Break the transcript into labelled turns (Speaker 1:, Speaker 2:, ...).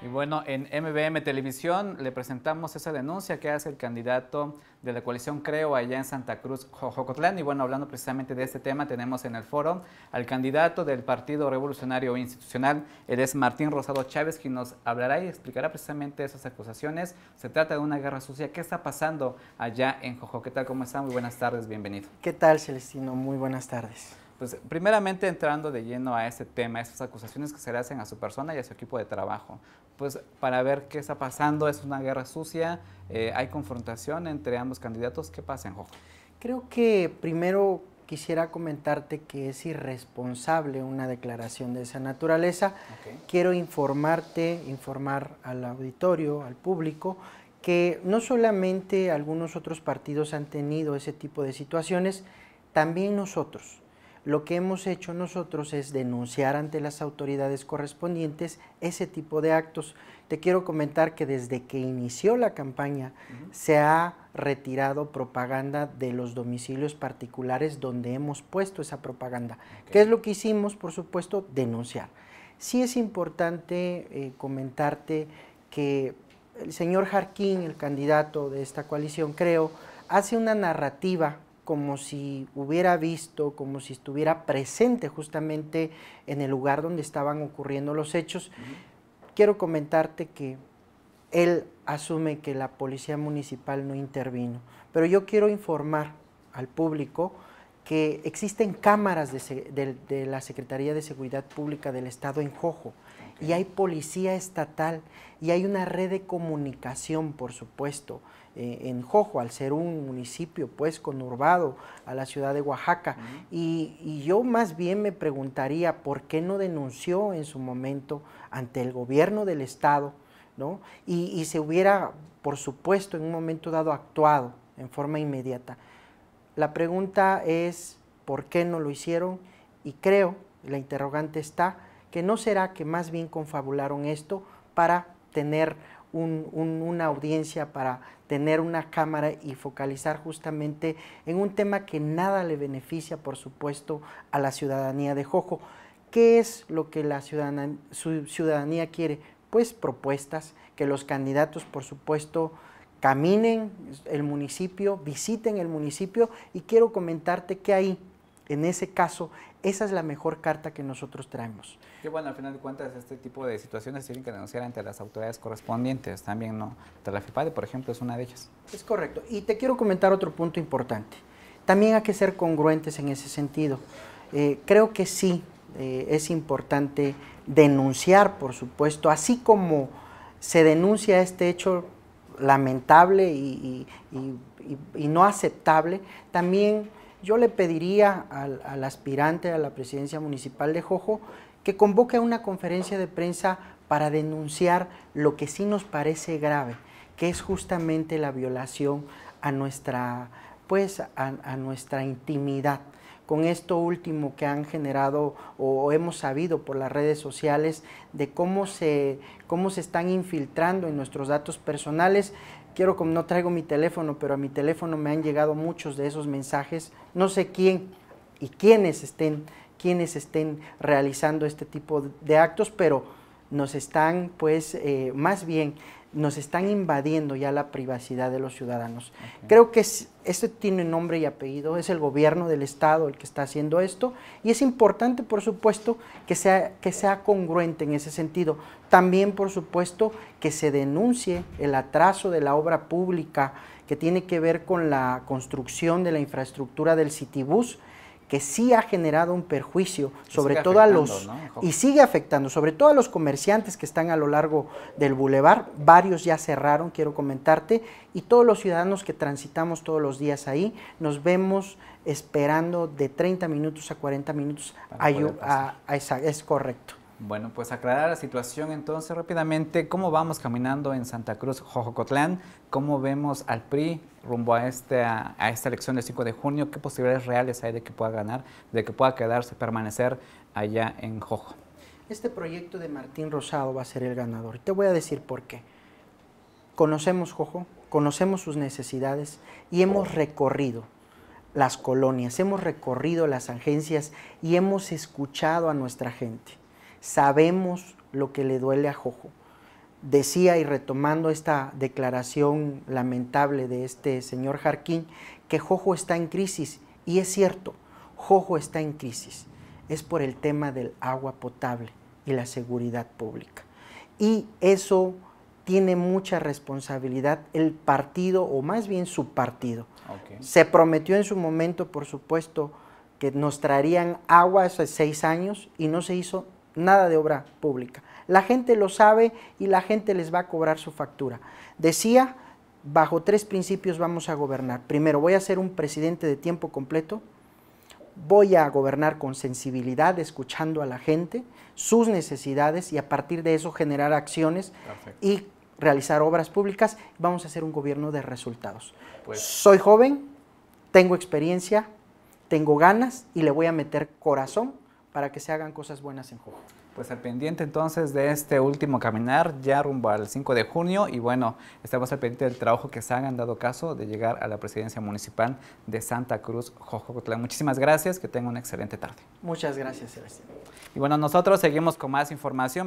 Speaker 1: Y bueno, en MBM Televisión le presentamos esa denuncia que hace el candidato de la coalición Creo allá en Santa Cruz, Cotlán. Y bueno, hablando precisamente de este tema, tenemos en el foro al candidato del Partido Revolucionario Institucional, él es Martín Rosado Chávez, quien nos hablará y explicará precisamente esas acusaciones. Se trata de una guerra sucia. ¿Qué está pasando allá en Jojo? ¿Qué tal? ¿Cómo está? Muy buenas tardes, bienvenido. ¿Qué tal, Celestino? Muy buenas tardes. Pues primeramente entrando de lleno a este tema, esas acusaciones que se le hacen a su persona y a su equipo de trabajo, pues para ver qué está pasando, es una guerra sucia, eh, hay confrontación entre ambos candidatos, ¿qué pasa en Jojo?
Speaker 2: Creo que primero quisiera comentarte que es irresponsable una declaración de esa naturaleza. Quiero informarte, informar al auditorio, al público, que no solamente algunos otros partidos han tenido ese tipo de situaciones, también nosotros lo que hemos hecho nosotros es denunciar ante las autoridades correspondientes ese tipo de actos. Te quiero comentar que desde que inició la campaña se ha retirado propaganda de los domicilios particulares donde hemos puesto esa propaganda. ¿Qué es lo que hicimos? Por supuesto, denunciar. Sí es importante eh, comentarte que el señor Jarquín, el candidato de esta coalición, creo, hace una narrativa como si hubiera visto, como si estuviera presente justamente en el lugar donde estaban ocurriendo los hechos. Quiero comentarte que él asume que la policía municipal no intervino, pero yo quiero informar al público que existen cámaras de, de la Secretaría de Seguridad Pública del Estado en Jojo y hay policía estatal y hay una red de comunicación, por supuesto, eh, en Jojo, al ser un municipio pues conurbado a la ciudad de Oaxaca. y, yo más bien me preguntaría por qué no denunció en su momento ante el gobierno del Estado, ¿no? Y, y se hubiera, por supuesto, en un momento dado actuado en forma inmediata. La pregunta es, ¿por qué no lo hicieron? Y creo, la interrogante está, que no será que más bien confabularon esto para tener una audiencia, para tener una cámara y focalizar justamente en un tema que nada le beneficia, por supuesto, a la ciudadanía de Jojo. ¿Qué es lo que la ciudadanía, ciudadanía quiere? Pues propuestas, que los candidatos, por supuesto, caminen el municipio, visiten el municipio y quiero comentarte que hay en ese caso, esa es la mejor carta que nosotros traemos.
Speaker 1: Qué bueno, al final de cuentas, este tipo de situaciones tienen que denunciar ante las autoridades correspondientes, también, ¿no? la FIPADE, por ejemplo, es una de ellas.
Speaker 2: Es correcto. Y te quiero comentar otro punto importante. También hay que ser congruentes en ese sentido. Eh, creo que sí eh, es importante denunciar, por supuesto, así como se denuncia este hecho lamentable y no aceptable, también yo le pediría al, aspirante a la presidencia municipal de Jojo que convoque a una conferencia de prensa para denunciar lo que sí nos parece grave, que es justamente la violación a nuestra, pues, a nuestra intimidad con esto último que han generado o hemos sabido por las redes sociales de cómo se, cómo se están infiltrando en nuestros datos personales. Quiero, como no traigo mi teléfono, pero a mi teléfono me han llegado muchos de esos mensajes. No sé quién y quiénes estén, quiénes estén realizando este tipo de actos, pero nos están pues eh, más bien nos están invadiendo ya la privacidad de los ciudadanos. Creo que este tiene nombre y apellido, es el gobierno del Estado el que está haciendo esto y es importante, por supuesto, que sea, que sea congruente en ese sentido. También, por supuesto, que se denuncie el atraso de la obra pública que tiene que ver con la construcción de la infraestructura del Citibús, que sí ha generado un perjuicio, sobre todo a los... Y sigue afectando, sobre todo a los comerciantes que están a lo largo del bulevar. Varios ya cerraron, quiero comentarte, y todos los ciudadanos que transitamos todos los días ahí, nos vemos esperando de
Speaker 1: 30 minutos a 40 minutos. a,
Speaker 2: es correcto.
Speaker 1: Bueno, pues aclarar la situación entonces rápidamente, ¿cómo vamos caminando en Santa Cruz, Cotlán? ¿Cómo vemos al PRI rumbo a esta, a esta elección del 5 de junio? ¿Qué posibilidades reales hay de que pueda ganar, de que pueda quedarse, permanecer allá en Jojo?
Speaker 2: Este proyecto de Martín Rosado va a ser el ganador. Te voy a decir por qué. Conocemos Jojo, conocemos sus necesidades y hemos recorrido las colonias, hemos recorrido las agencias y hemos escuchado a nuestra gente sabemos lo que le duele a Jojo. Decía, y retomando esta declaración lamentable de este señor Jarquín, que Jojo está en crisis, y es cierto, Jojo está en crisis. Es por el tema del agua potable y la seguridad pública. Y eso tiene mucha responsabilidad el partido, o más bien su partido. Se prometió en su momento, por supuesto, que nos traerían agua hace seis años y no se hizo nada de obra pública. La gente lo sabe y la gente les va a cobrar su factura. Decía, bajo tres principios vamos a gobernar. Primero, voy a ser un presidente de tiempo completo. Voy a gobernar con sensibilidad, escuchando a la gente, sus necesidades y a partir de eso generar acciones y realizar obras públicas. Vamos a hacer un gobierno de resultados. Pues Soy joven, tengo experiencia, tengo ganas y le voy a meter corazón para que se hagan cosas buenas en juego.
Speaker 1: Pues al pendiente entonces de este último caminar, ya rumbo al 5 de junio, y bueno, estamos al pendiente del trabajo que se hagan dado caso de llegar a la presidencia municipal de Santa Cruz, Cotlán. Muchísimas gracias, que tenga una excelente tarde.
Speaker 2: Muchas gracias, Sebastián.
Speaker 1: Y bueno, nosotros seguimos con más información.